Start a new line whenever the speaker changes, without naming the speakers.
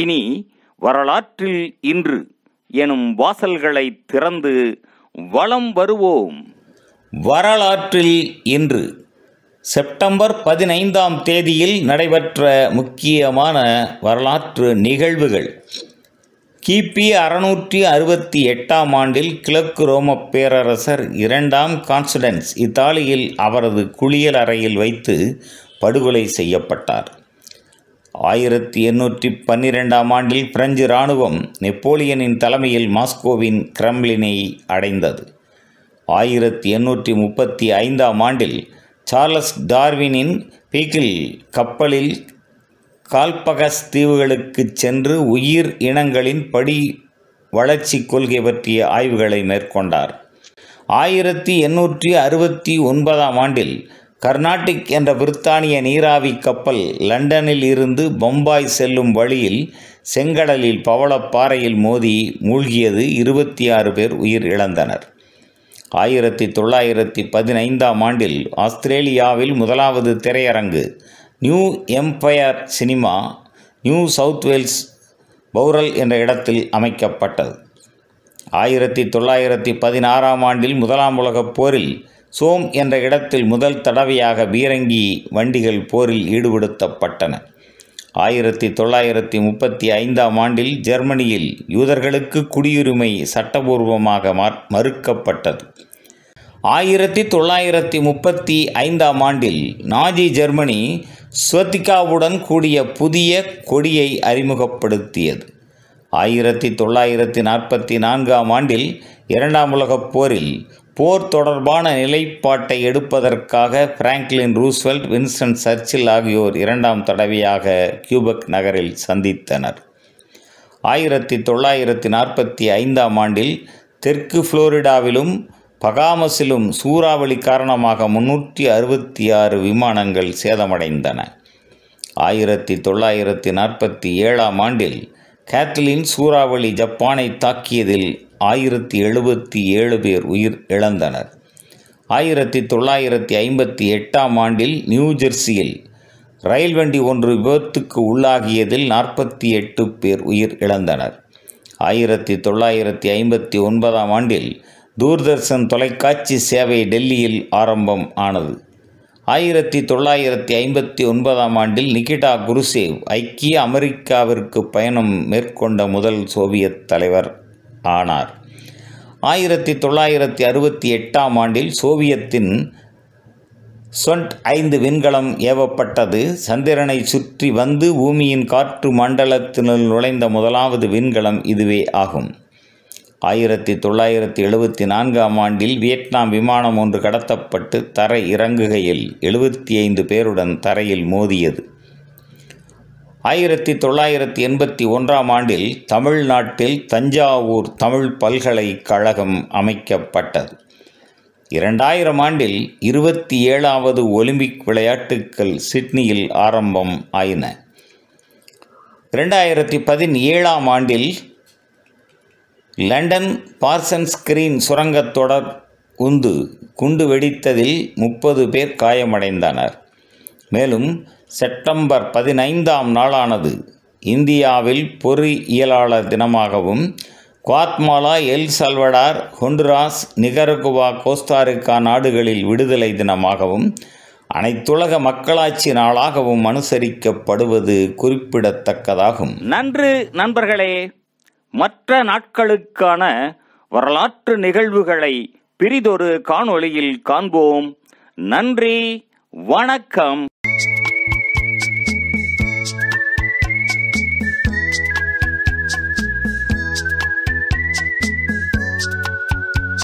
இனி வரலாற்றில் இன்று எனும் வாசல்களை திறந்து வளம் வருவோம் வரலாற்றில் இன்று செப்டம்பர் பதினைந்தாம் தேதியில் நடைபெற்ற முக்கியமான வரலாற்று நிகழ்வுகள் கிபி அறுநூற்றி அறுபத்தி எட்டாம் ஆண்டில் கிழக்கு ரோம பேரரசர் இரண்டாம் கான்ஸ்டன்ஸ் இத்தாலியில் அவரது குளியல் அறையில் வைத்து படுகொலை செய்யப்பட்டார் ஆயிரத்தி எண்ணூற்றி பன்னிரெண்டாம் ஆண்டில் பிரெஞ்சு இராணுவம் நெப்போலியனின் தலைமையில் மாஸ்கோவின் கிரம்லினை அடைந்தது ஆயிரத்தி எண்ணூற்றி முப்பத்தி ஐந்தாம் ஆண்டில் சார்லஸ் டார்வினின் பீக்கில் கப்பலில் கால்பகஸ் தீவுகளுக்கு சென்று உயிர் இனங்களின் படி வளர்ச்சி கொள்கை பற்றிய ஆய்வுகளை மேற்கொண்டார் ஆயிரத்தி எண்ணூற்றி அறுபத்தி ஒன்பதாம் ஆண்டில் கர்நாடிக் என்ற பிரித்தானிய நீராவி கப்பல் லண்டனில் இருந்து பம்பாய் செல்லும் வழியில் செங்கடலில் பவளப்பாறையில் மோதி மூழ்கியது இருபத்தி ஆறு பேர் உயிர் இழந்தனர் ஆயிரத்தி தொள்ளாயிரத்தி பதினைந்தாம் ஆண்டில் ஆஸ்திரேலியாவில் முதலாவது திரையரங்கு New Empire Cinema New South Wales Bowral என்ற இடத்தில் அமைக்கப்பட்டது ஆயிரத்தி தொள்ளாயிரத்தி பதினாறாம் ஆண்டில் முதலாம் உலகப் போரில் சோம் என்ற இடத்தில் முதல் தடவையாக பீரங்கி வண்டிகள் போரில் ஈடுபடுத்தப்பட்டன ஆயிரத்தி தொள்ளாயிரத்தி முப்பத்தி ஐந்தாம் ஆண்டில் ஜெர்மனியில் யூதர்களுக்கு குடியுரிமை சட்டபூர்வமாக மறுக்கப்பட்டது ஆயிரத்தி தொள்ளாயிரத்தி முப்பத்தி ஐந்தாம் ஆண்டில் நாஜி ஜெர்மனி ஸ்வத்திகாவுடன் கூடிய புதிய கொடியை அறிமுகப்படுத்தியது ஆயிரத்தி தொள்ளாயிரத்தி நாற்பத்தி நான்காம் ஆண்டில் இரண்டாம் உலகப் போரில் போர் தொடர்பான நிலைப்பாட்டை எடுப்பதற்காக பிராங்க்லின் ரூஸ்வெல்ட் வின்சன்ட் சர்ச்சில் ஆகியோர் இரண்டாம் தடவையாக கியூபக் நகரில் சந்தித்தனர் ஆயிரத்தி தொள்ளாயிரத்தி நாற்பத்தி ஐந்தாம் ஆண்டில் தெற்கு புளோரிடாவிலும் பகாமஸிலும் சூறாவளி காரணமாக முன்னூற்றி அறுபத்தி ஆறு விமானங்கள் சேதமடைந்தன ஆயிரத்தி தொள்ளாயிரத்தி நாற்பத்தி ஏழாம் ஆண்டில் கேட்லின் சூறாவளி ஜப்பானை தாக்கியதில் ஆயிரத்தி எழுபத்தி ஏழு பேர் உயிர் இழந்தனர் ஆயிரத்தி தொள்ளாயிரத்தி ஐம்பத்தி எட்டாம் ஆண்டில் நியூ ஜெர்சியில் ரயில் வண்டி ஒன்று விபத்துக்கு உள்ளாகியதில் நாற்பத்தி எட்டு பேர் உயிர் இழந்தனர் ஆயிரத்தி தொள்ளாயிரத்தி ஐம்பத்தி ஒன்பதாம் ஆண்டில் தூர்தர்ஷன் தொலைக்காட்சி சேவை டெல்லியில் ஆரம்பம் ஆனது ஆயிரத்தி தொள்ளாயிரத்தி ஐம்பத்தி ஒன்பதாம் ஆண்டில் நிகிடா குருசேவ் ஐக்கிய அமெரிக்காவிற்கு பயணம் மேற்கொண்ட முதல் சோவியத் தலைவர் ஆனார் ஆயிரத்தி தொள்ளாயிரத்தி அறுபத்தி எட்டாம் ஆண்டில் சோவியத்தின் சொண்ட் ஐந்து விண்கலம் ஏவப்பட்டது சந்திரனை சுற்றி வந்து பூமியின் காற்று மண்டலத்தினுள் நுழைந்த முதலாவது விண்கலம் இதுவே ஆகும் ஆயிரத்தி தொள்ளாயிரத்தி எழுபத்தி நான்காம் ஆண்டில் வியட்நாம் விமானம் ஒன்று கடத்தப்பட்டு தரை இறங்குகையில் எழுபத்தி ஐந்து பேருடன் தரையில் மோதியது ஆயிரத்தி தொள்ளாயிரத்தி எண்பத்தி ஒன்றாம் ஆண்டில் தமிழ்நாட்டில் தஞ்சாவூர் தமிழ் பல்கலைக்கழகம் அமைக்கப்பட்டது இரண்டாயிரம் ஆண்டில் இருபத்தி ஏழாவது ஒலிம்பிக் விளையாட்டுக்கள் சிட்னியில் ஆரம்பம் ஆயின இரண்டாயிரத்தி பதினேழாம் ஆண்டில் லண்டன் பார்சன் ஸ்கிரீன் சுரங்கத் தொடர் உந்து குண்டு வெடித்ததில் முப்பது பேர் காயமடைந்தனர் மேலும் செப்டம்பர் பதினைந்தாம் நாளானது இந்தியாவில் பொறியியலாளர் தினமாகவும் Guatemala El Salvador Honduras Nicaragua Costa Rica நாடுகளில் விடுதலை தினமாகவும் அனைத்துலக மக்களாட்சி நாளாகவும் அனுசரிக்கப்படுவது குறிப்பிடத்தக்கதாகும் நன்று நண்பர்களே மற்ற நாட்களுக்கான வரலாற்று நிகழ்வுகளை பிரிதொரு காணொளியில் காண்போம் நன்றி வணக்கம்